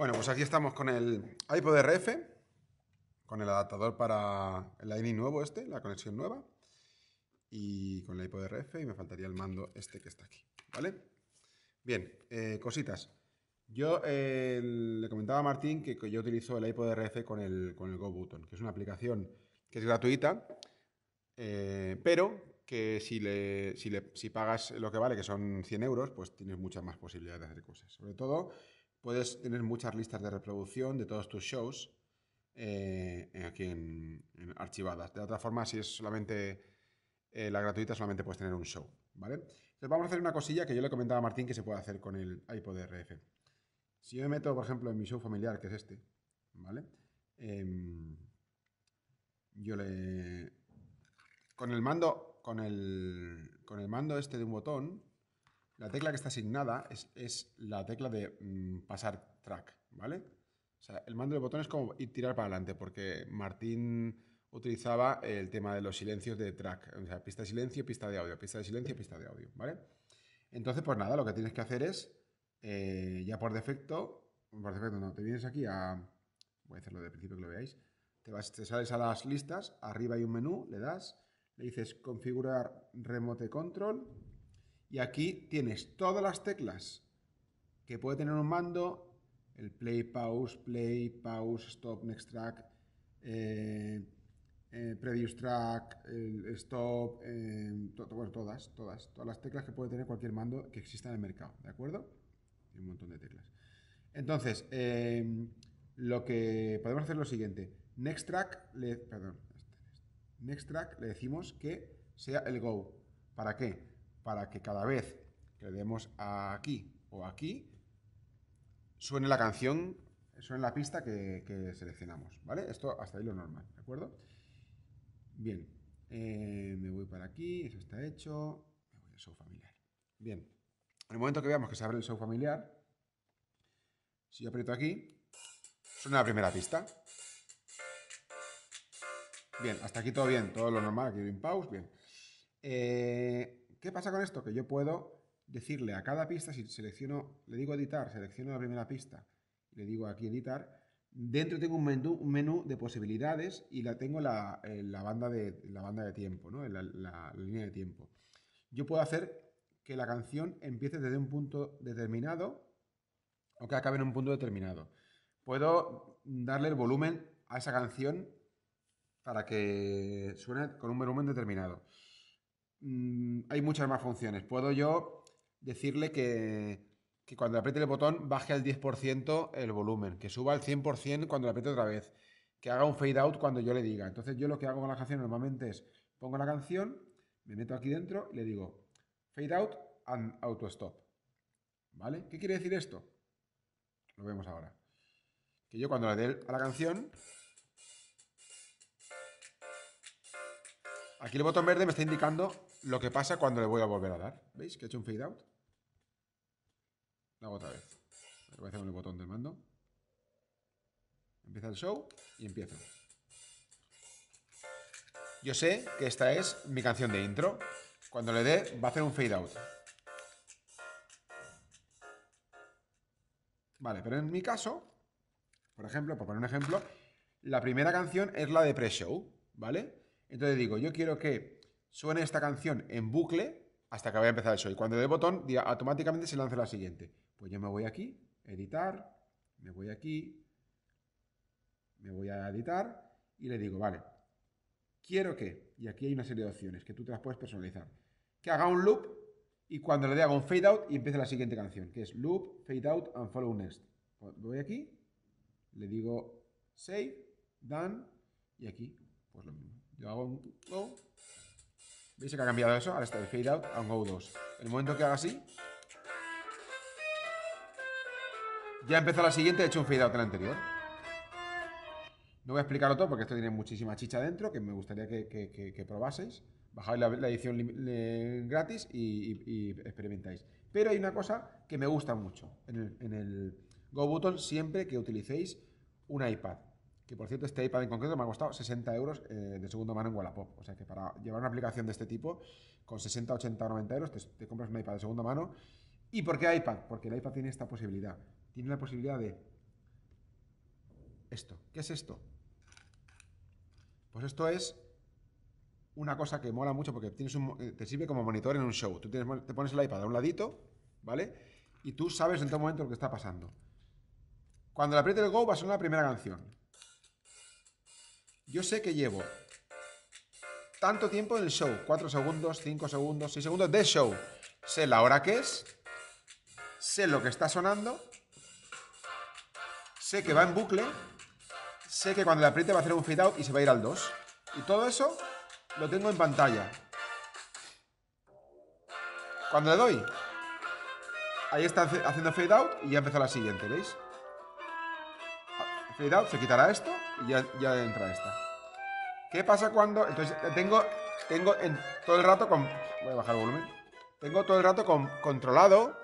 Bueno, pues aquí estamos con el iPod RF, con el adaptador para el ID nuevo este, la conexión nueva, y con el iPod RF y me faltaría el mando este que está aquí, ¿vale? Bien, eh, cositas. Yo eh, le comentaba a Martín que yo utilizo el iPod RF con el, con el GoButton, que es una aplicación que es gratuita, eh, pero que si, le, si, si pagas lo que vale, que son 100 euros, pues tienes muchas más posibilidades de hacer cosas. Sobre todo Puedes tener muchas listas de reproducción de todos tus shows eh, aquí en, archivadas. De otra forma, si es solamente eh, la gratuita, solamente puedes tener un show. ¿vale? Entonces vamos a hacer una cosilla que yo le comentaba a Martín que se puede hacer con el iPod RF. Si yo me meto, por ejemplo, en mi show familiar, que es este, ¿vale? Em, yo le. Con el mando. Con el. Con el mando este de un botón. La tecla que está asignada es, la tecla de mm, pasar track, ¿vale? O sea, el mando de botón es como ir tirar para adelante, porque Martín utilizaba el tema de los silencios de track, o sea, pista de silencio, pista de audio, pista de silencio, pista de audio, ¿vale? Entonces, pues nada, lo que tienes que hacer es, eh, ya por defecto, por defecto no, te vienes aquí a, voy a hacerlo de principio que lo veáis, te, vas, te sales a las listas, arriba hay un menú, le das, le dices configurar remote control, y aquí tienes todas las teclas que puede tener un mando, el play, pause, play, pause, stop, next track, eh, eh, previous track, stop, eh, todas, todas, todas las teclas que puede tener cualquier mando que exista en el mercado, ¿de acuerdo? Hay un montón de teclas. Entonces, lo que podemos hacer es lo siguiente. Next track, next track le decimos que sea el go. ¿Para qué? para que cada vez que le demos aquí o aquí, suene la canción, suene la pista que, seleccionamos, ¿vale? Esto hasta ahí lo normal, ¿de acuerdo? Bien, eh, me voy para aquí, eso está hecho, me voy al show familiar. Bien, en el momento que veamos que se abre el show familiar, si yo aprieto aquí, suena la primera pista. Bien, hasta aquí todo bien, todo lo normal, aquí hay un pause, bien. Eh, ¿Qué pasa con esto? Que yo puedo decirle a cada pista, si selecciono, le digo editar, selecciono la primera pista le digo aquí editar, dentro tengo un menú, un menú de posibilidades y la tengo la, eh, la banda, de, la banda de tiempo, ¿no? la, la, línea de tiempo. Yo puedo hacer que la canción empiece desde un punto determinado o que acabe en un punto determinado. Puedo darle el volumen a esa canción para que suene con un volumen determinado. Mm, hay muchas más funciones. Puedo yo decirle que, cuando apriete el botón baje al 10% el volumen, que suba al 100% cuando lo apriete otra vez, que haga un fade out cuando yo le diga. Entonces yo lo que hago con la canción normalmente es pongo la canción, me meto aquí dentro y le digo fade out and auto stop. ¿Vale? ¿Qué quiere decir esto? Lo vemos ahora. Que yo cuando le dé a la canción, Aquí el botón verde me está indicando lo que pasa cuando le voy a volver a dar. ¿Veis que he hecho un fade out? Lo hago otra vez. Voy a hacer con el botón de mando. Empieza el show y empiezo. Yo sé que esta es mi canción de intro. Cuando le dé, va a hacer un fade out. Vale, pero en mi caso, por ejemplo, por poner un ejemplo, la primera canción es la de pre-show, ¿vale? Entonces digo, yo quiero que suene esta canción en bucle hasta que vaya a empezar el show. Y cuando doy botón, automáticamente se lanza la siguiente. Pues yo me voy aquí, editar, me voy aquí, me voy a editar y le digo, vale, quiero que, y aquí hay una serie de opciones que tú te las puedes personalizar, que haga un loop y cuando le dé haga un fade out y empiece la siguiente canción, que es loop, fade out and follow next. Pues voy aquí, le digo save, done y aquí, pues lo mismo. Yo hago un go. ¿Veis que ha cambiado eso? Ahora está el fade out a un go 2. El momento que haga así, ya empezó la siguiente, he hecho un fade out en la anterior. No voy a explicarlo todo porque esto tiene muchísima chicha dentro que me gustaría que, probaseis. Bajáis la, edición gratis y, experimentáis. Pero hay una cosa que me gusta mucho en el, en el Go Button siempre que utilicéis un iPad que por cierto este iPad en concreto me ha costado 60 euros eh, de segunda mano en Wallapop. O sea que para llevar una aplicación de este tipo, con 60, 80 o 90 euros te, compras un iPad de segunda mano. ¿Y por qué iPad? Porque el iPad tiene esta posibilidad. Tiene la posibilidad de... Esto. ¿Qué es esto? Pues esto es una cosa que mola mucho porque tienes eh, te sirve como monitor en un show. Tú te pones el iPad a un ladito, ¿vale? Y tú sabes en todo momento lo que está pasando. Cuando le apriete el Go va a sonar la primera canción. Yo sé que llevo tanto tiempo en el show, 4 segundos, 5 segundos, 6 segundos de show. Sé la hora que es, sé lo que está sonando, sé que va en bucle, sé que cuando le apriete va a hacer un fade out y se va a ir al 2. Y todo eso lo tengo en pantalla. Cuando le doy, ahí está haciendo fade out y ya empezó la siguiente, ¿veis? Ah, fade out, se quitará esto y ya, entra esta. ¿Qué pasa cuando...? Entonces tengo, tengo en, todo el rato con... Voy a bajar el volumen. Tengo todo el rato con, controlado.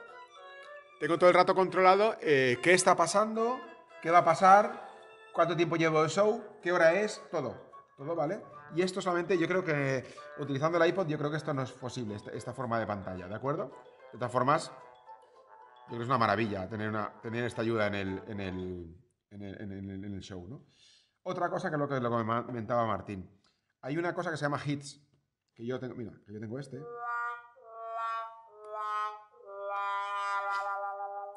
Tengo todo el rato controlado eh, qué está pasando, qué va a pasar, cuánto tiempo llevo el show, qué hora es, todo. Todo, ¿vale? Y esto solamente, yo creo que utilizando el iPod, yo creo que esto no es posible, esta, forma de pantalla, ¿de acuerdo? De todas formas, yo creo que es una maravilla tener, una, tener esta ayuda en el, en el, en el show, ¿no? Otra cosa que es lo que comentaba Martín. Hay una cosa que se llama hits, que yo tengo, mira, que yo tengo este.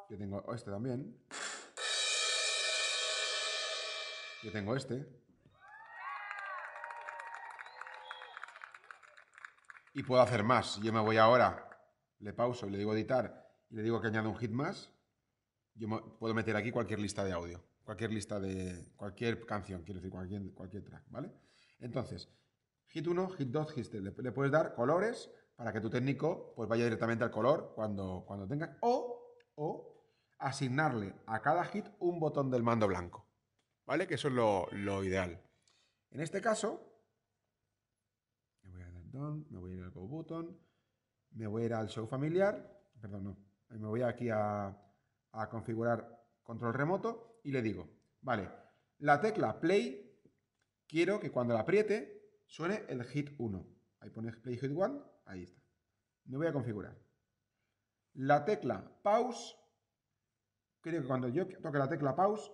Yo tengo este también. Yo tengo este. Y puedo hacer más. Yo me voy ahora, le pauso y le digo editar y le digo que añado un hit más. Yo puedo meter aquí cualquier lista de audio cualquier lista de cualquier canción, quiero decir, cualquier, cualquier track, ¿vale? Entonces, hit 1, hit 2, hit 3, le, puedes dar colores para que tu técnico pues vaya directamente al color cuando, cuando tenga, o, o asignarle a cada hit un botón del mando blanco, ¿vale? Que eso es lo, ideal. En este caso, me voy a dar me voy a ir al go button, me voy a ir al show familiar, perdón, no, me voy aquí a, a configurar control remoto, y le digo, vale, la tecla play, quiero que cuando la apriete suene el hit 1. Ahí pone play hit 1, ahí está. Me voy a configurar. La tecla pause, creo que cuando yo toque la tecla pause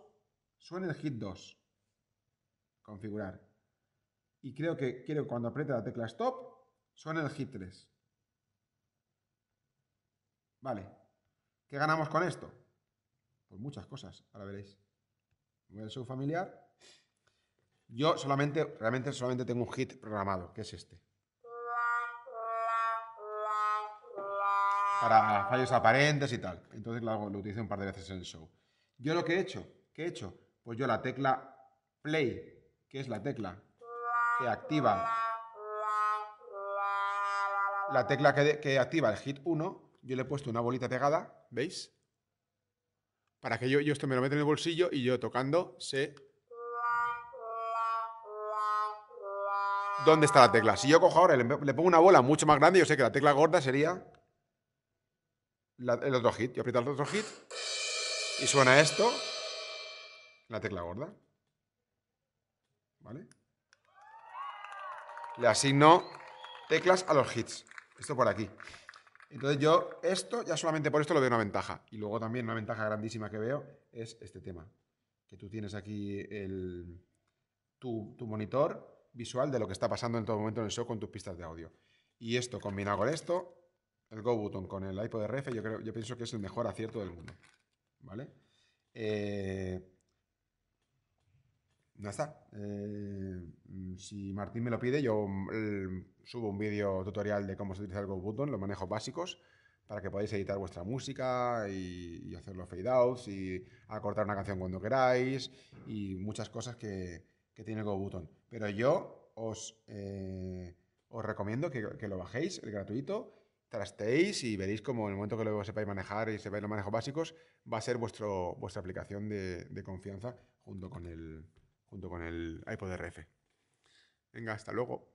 suene el hit 2. Configurar. Y creo que quiero que cuando apriete la tecla stop suene el hit 3. Vale. ¿Qué ganamos con esto? muchas cosas, ahora veréis. Voy al show familiar. Yo solamente, realmente solamente tengo un hit programado, que es este. Para fallos aparentes y tal. Entonces lo, utilizo un par de veces en el show. Yo lo que he hecho, ¿qué he hecho? Pues yo la tecla play, que es la tecla que activa la tecla que activa el hit 1, yo le he puesto una bolita pegada, ¿veis? para que yo, yo esto me lo meta en el bolsillo y yo tocando sé dónde está la tecla. Si yo cojo ahora le, pongo una bola mucho más grande, yo sé que la tecla gorda sería el otro hit. Yo aprieto el otro hit y suena esto, la tecla gorda. ¿Vale? Le asigno teclas a los hits. Esto por aquí. Entonces yo esto, ya solamente por esto lo veo una ventaja. Y luego también una ventaja grandísima que veo es este tema, que tú tienes aquí tu, monitor visual de lo que está pasando en todo momento en el show con tus pistas de audio. Y esto combinado con esto, el Go Button con el iPod RF, yo, creo, yo pienso que es el mejor acierto del mundo. ¿Vale? Eh, no está. Eh, si Martín me lo pide, yo mm, subo un vídeo tutorial de cómo se utiliza el GoButton, los manejos básicos, para que podáis editar vuestra música y, hacerlo hacer los fade-outs y acortar una canción cuando queráis y muchas cosas que, tiene el GoButton. Pero yo os, eh, recomiendo que, lo bajéis, el gratuito, trasteéis y veréis cómo en el momento que lo sepáis manejar y sepáis los manejos básicos, va a ser vuestro, vuestra aplicación de, de confianza junto con el, junto con el iPod RF. Venga, hasta luego.